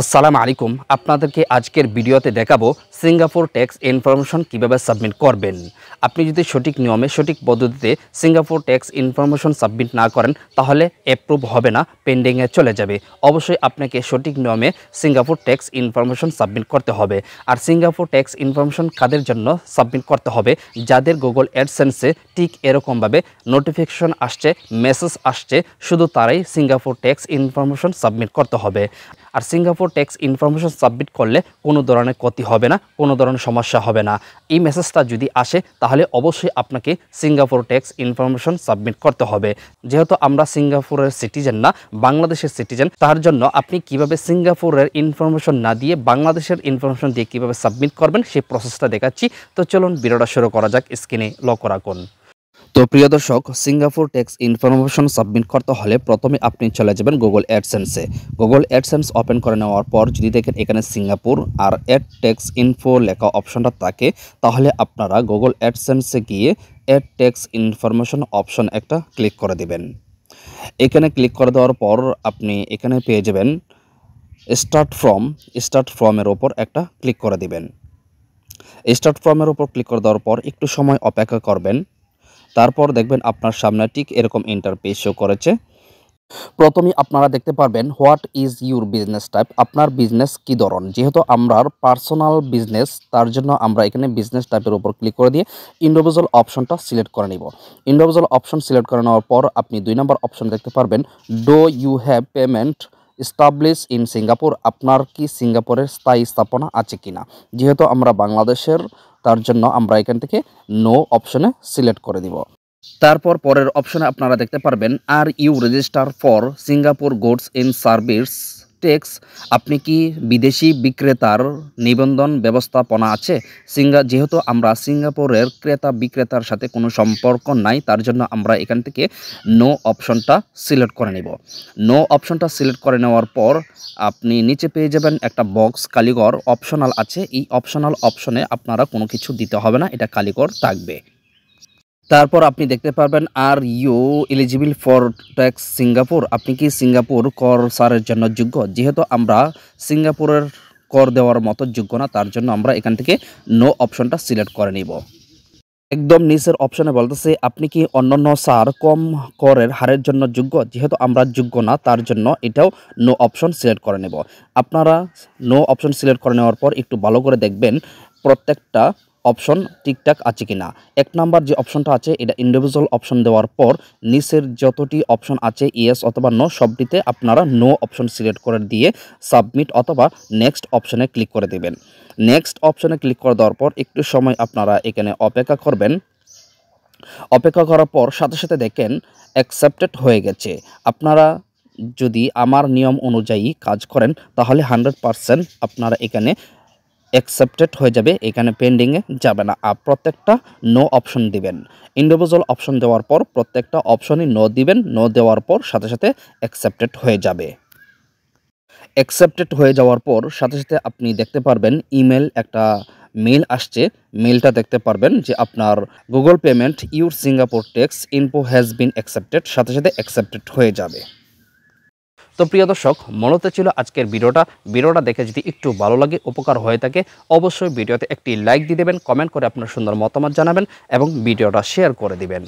আসসালাম আলাইকুম আপনাদেরকে আজকের ভিডিওতে দেখাবো সিঙ্গাপুর ট্যাক্স ইনফরমেশন কিভাবে সাবমিট করবেন আপনি যদি সঠিক নিয়মে সঠিক পদ্ধতিতে সিঙ্গাপুর ট্যাক্স ইনফরমেশন সাবমিট না করেন তাহলে অ্যাপ্রুভ হবে না পেন্ডিংয়ে চলে যাবে অবশ্যই আপনাকে সঠিক নিয়মে সিঙ্গাপুর ট্যাক্স ইনফরমেশন সাবমিট করতে হবে আর সিঙ্গাপুর ট্যাক্স ইনফরমেশন কাদের জন্য সাবমিট করতে হবে যাদের গুগল অ্যাডসেন্সে ঠিক এরকমভাবে নোটিফিকেশন আসছে মেসেজ আসছে শুধু তারাই সিঙ্গাপুর ট্যাক্স ইনফরমেশন সাবমিট করতে হবে আর সিঙ্গাপুর উপর ট্যাক্স ইনফরমেশন সাবমিট করলে কোনো ধরনের ক্ষতি হবে না কোনো ধরনের সমস্যা হবে না এই মেসেজটা যদি আসে তাহলে অবশ্যই আপনাকে সিঙ্গাপুর ট্যাক্স ইনফরমেশন সাবমিট করতে হবে যেহেতু আমরা সিঙ্গাপুরের সিটিজেন না বাংলাদেশের সিটিজেন তার জন্য আপনি কিভাবে সিঙ্গাপুরের ইনফরমেশন না দিয়ে বাংলাদেশের ইনফরমেশন দিয়ে কিভাবে সাবমিট করবেন সেই প্রসেসটা দেখাচ্ছি তো চলুন বিরোধা শুরু করা যাক স্ক্রিনে লক্ষ্য রাখুন তো প্রিয় দর্শক সিঙ্গাপুর ট্যাক্স ইনফরমেশন সাবমিট করতে হলে প্রথমে আপনি চলে যাবেন গুগল অ্যাডসেন্সে গুগল অ্যাডসেন্স ওপেন করে নেওয়ার পর যদি দেখেন এখানে সিঙ্গাপুর আর অ্যাড ট্যাক্স ইনফো লেখা অপশনটা থাকে তাহলে আপনারা গুগল অ্যাডসেন্সে গিয়ে অ্যাড ট্যাক্স ইনফরমেশন অপশন একটা ক্লিক করে দেবেন এখানে ক্লিক করে দেওয়ার পর আপনি এখানে পেয়ে যাবেন স্টার্ট ফ্রম স্টার্ট ফ্রমের ওপর একটা ক্লিক করে দেবেন স্টার্ট ফ্রমের ওপর ক্লিক করে দেওয়ার পর একটু সময় অপেক্ষা করবেন তারপর দেখবেন আপনার সামনে ঠিক এরকম ইন্টারপেজ শো করেছে প্রথমে আপনারা দেখতে পারবেন what is your business type আপনার বিজনেস কি ধরন যেহেতু আমরা পার্সোনাল বিজনেস তার জন্য আমরা এখানে বিজনেস টাইপের উপর ক্লিক করে দিয়ে ইন্ডিভিজুয়াল অপশনটা সিলেক্ট করে নিব ইন্ডিভিজুয়াল অপশন সিলেক্ট করে নেওয়ার পর আপনি দুই নম্বর অপশন দেখতে পারবেন do you have payment establish in Singapore আপনার কি সিঙ্গাপুরের স্থায়ী স্থাপনা আছে কিনা যেহেতু আমরা বাংলাদেশের তার জন্য আমরা এখান থেকে নো অপশনে সিলেক্ট করে দিব তারপর পরের অপশনে আপনারা দেখতে পারবেন are you register for Singapore goods in service tax আপনি কি বিদেশি বিক্রেতার নিবন্ধন ব্যবস্থাপনা আছে সিঙ্গা যেহেতু আমরা সিঙ্গাপুরের ক্রেতা বিক্রেতার সাথে কোনো সম্পর্ক নাই তার জন্য আমরা এখান থেকে নো অপশনটা সিলেক্ট করে নেব নো অপশনটা সিলেক্ট করে নেওয়ার পর আপনি নিচে পেয়ে যাবেন একটা বক্স কালিগর অপশনাল আছে এই অপশনাল অপশনে আপনারা কোনো কিছু দিতে হবে না এটা কালিগর থাকবে তারপর আপনি দেখতে পারবেন are you eligible for tax Singapore আপনি কি সিঙ্গাপুর কর সারের জন্য যোগ্য যেহেতু আমরা সিঙ্গাপুরের কর দেওয়ার মতো যোগ্য না তার জন্য আমরা এখান থেকে নো অপশনটা সিলেক্ট করে নিব একদম নিচের অপশনে বলতেছে আপনি কি অন্যান্য সার কম করের হারের জন্য যোগ্য যেহেতু আমরা যোগ্য না তার জন্য এটাও নো অপশন সিলেক্ট করে নেব আপনারা নো অপশন সিলেক্ট করে নেওয়ার পর একটু ভালো করে দেখবেন প্রত্যেকটা অপশন ঠিকঠাক আছে কি না এক নাম্বার যে অপশনটা আছে এটা ইন্ডিভিজুয়াল অপশন দেওয়ার পর নিচের যতটি অপশন আছে ইয়েস অথবা নো সবটিতে আপনারা নো অপশন সিলেক্ট করে দিয়ে সাবমিট অথবা নেক্সট অপশনে ক্লিক করে দেবেন নেক্সট অপশনে ক্লিক করে দেওয়ার পর একটু সময় আপনারা এখানে অপেক্ষা করবেন অপেক্ষা করার পর সাথে সাথে দেখেন অ্যাকসেপ্টেড হয়ে গেছে আপনারা যদি আমার নিয়ম অনুযায়ী কাজ করেন তাহলে হান্ড্রেড পারসেন্ট আপনারা এখানে অ্যাকসেপ্টেড হয়ে যাবে এখানে পেন্ডিংয়ে যাবে না আর প্রত্যেকটা নো অপশন দিবেন ইন্ডিভিজুয়াল অপশন দেওয়ার পর প্রত্যেকটা অপশনই নো দিবেন নো দেওয়ার পর সাথে সাথে অ্যাকসেপ্টেড হয়ে যাবে অ্যাকসেপ্টেড হয়ে যাওয়ার পর সাথে সাথে আপনি দেখতে পারবেন ইমেল একটা মেল আসছে মেলটা দেখতে পারবেন যে আপনার Google payment your Singapore tax info has been accepted সাথে সাথে অ্যাকসেপ্টেড হয়ে যাবে তো প্রিয় দর্শক মূলত ছিল আজকের ভিডিওটা ভিডিওটা দেখে যদি একটু ভালো লাগে উপকার হয়ে থাকে অবশ্যই ভিডিওতে একটি লাইক দিয়ে দেবেন কমেন্ট করে আপনার সুন্দর মতামত জানাবেন এবং ভিডিওটা শেয়ার করে দিবেন